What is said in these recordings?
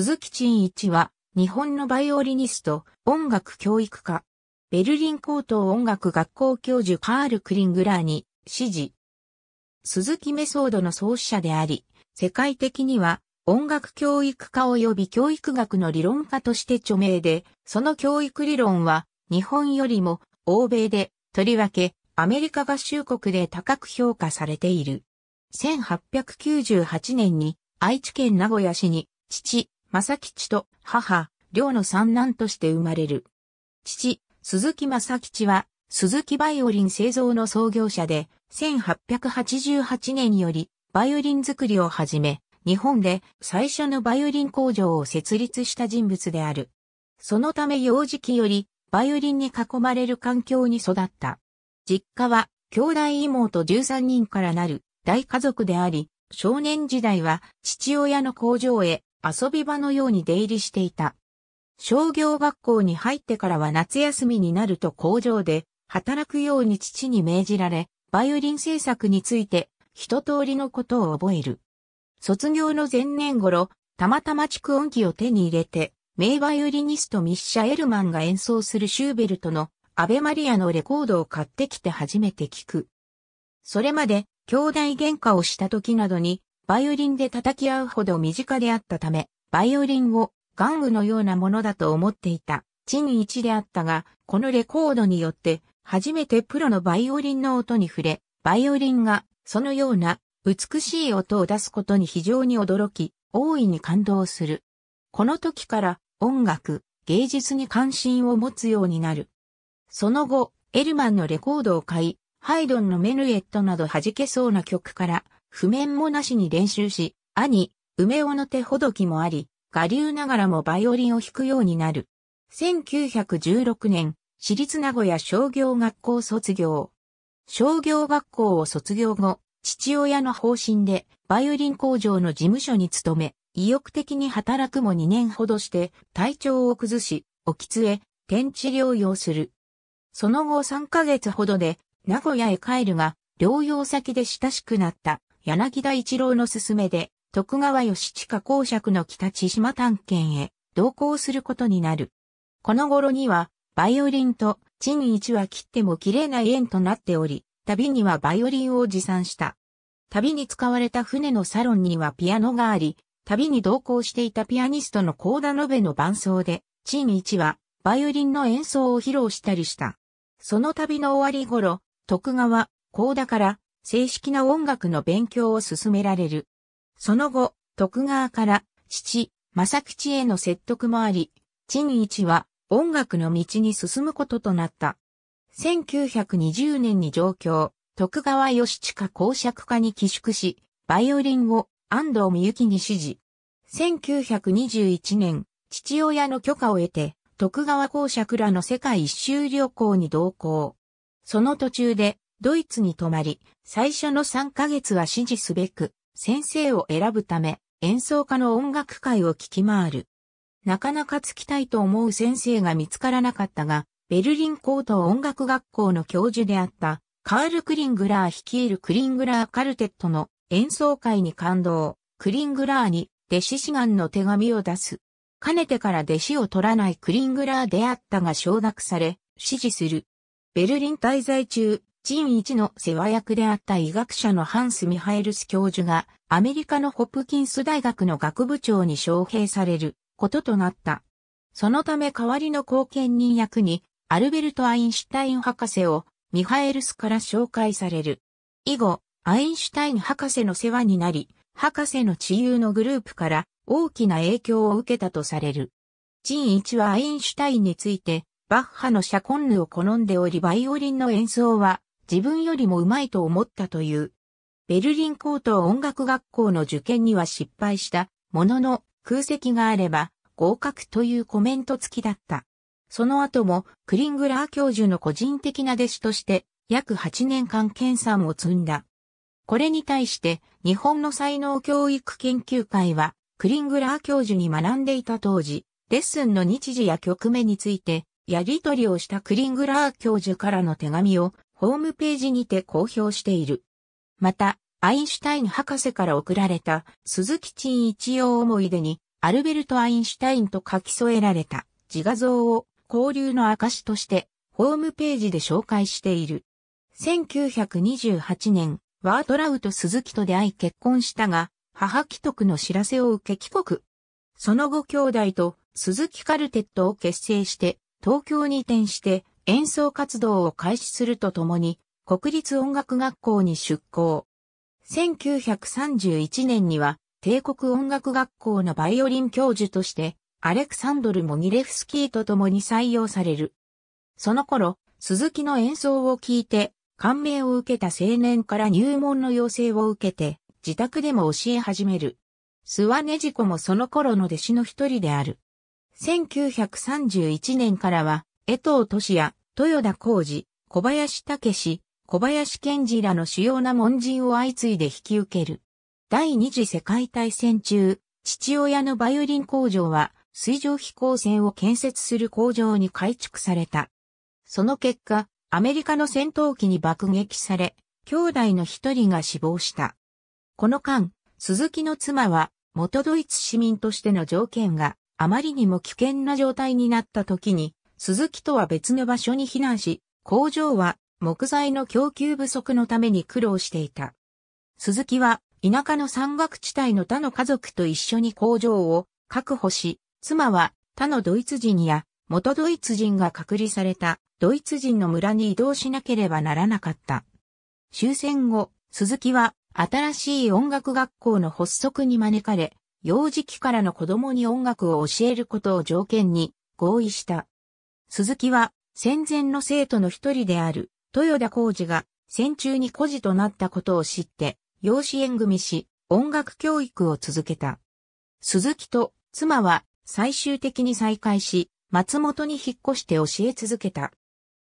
鈴木陳一は、日本のバイオリニスト、音楽教育家。ベルリン高等音楽学校教授カール・クリングラーに、指示。鈴木メソードの創始者であり、世界的には、音楽教育家及び教育学の理論家として著名で、その教育理論は、日本よりも、欧米で、とりわけ、アメリカ合衆国で高く評価されている。1898年に、愛知県名古屋市に、父、正吉と母、両の三男として生まれる。父、鈴木正吉は、鈴木バイオリン製造の創業者で、1888年より、バイオリン作りを始め、日本で最初のバイオリン工場を設立した人物である。そのため幼児期より、バイオリンに囲まれる環境に育った。実家は、兄弟妹13人からなる大家族であり、少年時代は父親の工場へ遊び場のように出入りしていた。商業学校に入ってからは夏休みになると工場で働くように父に命じられ、バイオリン制作について一通りのことを覚える。卒業の前年頃、たまたま蓄音機を手に入れて、名バイオリニストミッシャ・エルマンが演奏するシューベルトのアベマリアのレコードを買ってきて初めて聞く。それまで兄弟喧嘩をした時などにバイオリンで叩き合うほど身近であったため、バイオリンを玩具のようなものだと思っていた、ン一であったが、このレコードによって、初めてプロのバイオリンの音に触れ、バイオリンが、そのような、美しい音を出すことに非常に驚き、大いに感動する。この時から音楽、芸術に関心を持つようになる。その後、エルマンのレコードを買い、ハイドンのメヌエットなど弾けそうな曲から譜面もなしに練習し、兄、梅尾の手ほどきもあり、我流ながらもバイオリンを弾くようになる。1916年、私立名古屋商業学校卒業。商業学校を卒業後、父親の方針で、バイオリン工場の事務所に勤め、意欲的に働くも2年ほどして、体調を崩し、きつえ、天地療養する。その後3ヶ月ほどで、名古屋へ帰るが、療養先で親しくなった。柳田一郎の勧めで、徳川義親公爵の北千島探検へ同行することになる。この頃には、バイオリンと、陳一は切っても切れない縁となっており、旅にはバイオリンを持参した。旅に使われた船のサロンにはピアノがあり、旅に同行していたピアニストの高田延の伴奏で、陳一はバイオリンの演奏を披露したりした。その旅の終わり頃、徳川、高田から正式な音楽の勉強を進められる。その後、徳川から父、正吉への説得もあり、陳一は音楽の道に進むこととなった。1920年に上京、徳川義親公爵家に寄宿し、バイオリンを安藤美幸に指示。1921年、父親の許可を得て、徳川公爵らの世界一周旅行に同行。その途中で、ドイツに泊まり、最初の3ヶ月は支持すべく、先生を選ぶため、演奏家の音楽会を聞き回る。なかなかつきたいと思う先生が見つからなかったが、ベルリン高等音楽学校の教授であった、カール・クリングラー率いるクリングラーカルテットの演奏会に感動、クリングラーに弟子志願の手紙を出す。かねてから弟子を取らないクリングラーであったが承諾され、支持する。ベルリン滞在中、陳一の世話役であった医学者のハンス・ミハエルス教授がアメリカのホプキンス大学の学部長に招聘されることとなった。そのため代わりの後見人役にアルベルト・アインシュタイン博士をミハエルスから紹介される。以後、アインシュタイン博士の世話になり、博士の治癒のグループから大きな影響を受けたとされる。陳一はアインシュタインについて、バッハのシャコンヌを好んでおりバイオリンの演奏は自分よりもうまいと思ったという。ベルリン高等音楽学校の受験には失敗したものの空席があれば合格というコメント付きだった。その後もクリングラー教授の個人的な弟子として約8年間研鑽を積んだ。これに対して日本の才能教育研究会はクリングラー教授に学んでいた当時、レッスンの日時や局面についてやり取りをしたクリングラー教授からの手紙をホームページにて公表している。また、アインシュタイン博士から贈られた鈴木陳一応思い出に、アルベルト・アインシュタインと書き添えられた自画像を交流の証としてホームページで紹介している。1928年、ワートラウト・鈴木と出会い結婚したが、母貴徳の知らせを受け帰国。その後兄弟と鈴木カルテットを結成して、東京に移転して演奏活動を開始するとともに、国立音楽学校に出向。1931年には、帝国音楽学校のバイオリン教授として、アレクサンドル・モニレフスキーと共に採用される。その頃、鈴木の演奏を聞いて、感銘を受けた青年から入門の要請を受けて、自宅でも教え始める。スワネジコもその頃の弟子の一人である。1931年からは、江藤俊也、豊田浩二、小林武史、小林賢治らの主要な門人を相次いで引き受ける。第二次世界大戦中、父親のバイオリン工場は水上飛行船を建設する工場に改築された。その結果、アメリカの戦闘機に爆撃され、兄弟の一人が死亡した。この間、鈴木の妻は元ドイツ市民としての条件があまりにも危険な状態になった時に鈴木とは別の場所に避難し、工場は木材の供給不足のために苦労していた。鈴木は田舎の山岳地帯の他の家族と一緒に工場を確保し、妻は他のドイツ人や元ドイツ人が隔離されたドイツ人の村に移動しなければならなかった。終戦後、鈴木は新しい音楽学校の発足に招かれ、幼児期からの子供に音楽を教えることを条件に合意した。鈴木は戦前の生徒の一人である豊田浩二が戦中に孤児となったことを知って養子縁組し音楽教育を続けた。鈴木と妻は最終的に再会し松本に引っ越して教え続けた。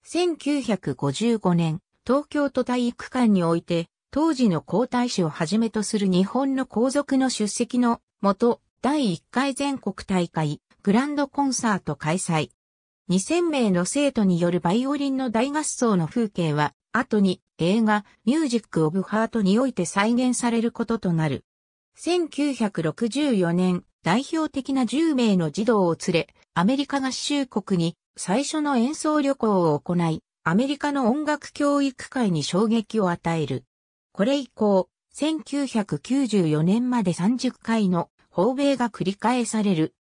1955年東京都体育館において当時の皇太子をはじめとする日本の皇族の出席のもと第1回全国大会グランドコンサート開催2000名の生徒によるバイオリンの大合奏の風景は、後に映画ミュージック・オブ・ハートにおいて再現されることとなる。1964年、代表的な10名の児童を連れ、アメリカ合衆国に最初の演奏旅行を行い、アメリカの音楽教育界に衝撃を与える。これ以降、1994年まで30回の訪米が繰り返される。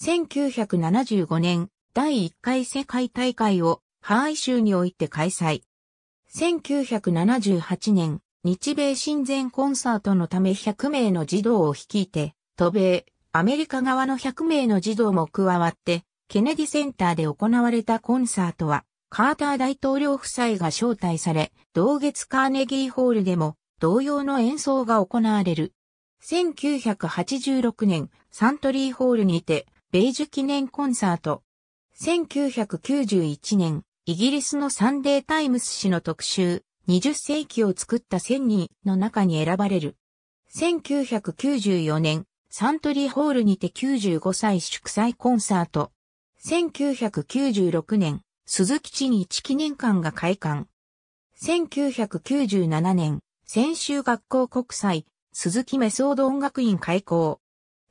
1975年、第1回世界大会をハワイ州において開催。1978年、日米親善コンサートのため100名の児童を率いて、渡米、アメリカ側の100名の児童も加わって、ケネディセンターで行われたコンサートは、カーター大統領夫妻が招待され、同月カーネギーホールでも同様の演奏が行われる。1986年、サントリーホールにて、ベ寿ジュ記念コンサート、1991年、イギリスのサンデータイムス誌の特集、20世紀を作った1000人の中に選ばれる。1994年、サントリーホールにて95歳祝祭コンサート。1996年、鈴木地に一記念館が開館。1997年、専修学校国際、鈴木メソード音楽院開校。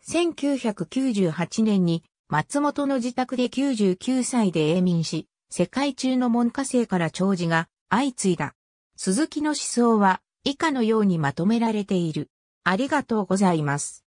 1998年に松本の自宅で99歳で永眠し、世界中の門下生から長寿が相次いだ。鈴木の思想は以下のようにまとめられている。ありがとうございます。